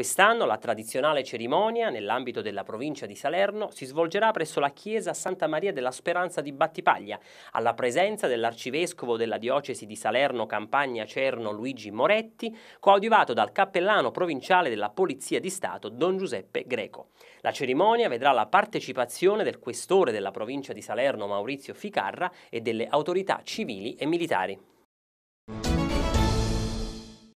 Quest'anno la tradizionale cerimonia, nell'ambito della provincia di Salerno, si svolgerà presso la chiesa Santa Maria della Speranza di Battipaglia, alla presenza dell'arcivescovo della diocesi di Salerno Campagna Cerno Luigi Moretti, coadiuvato dal cappellano provinciale della Polizia di Stato Don Giuseppe Greco. La cerimonia vedrà la partecipazione del questore della provincia di Salerno Maurizio Ficarra e delle autorità civili e militari.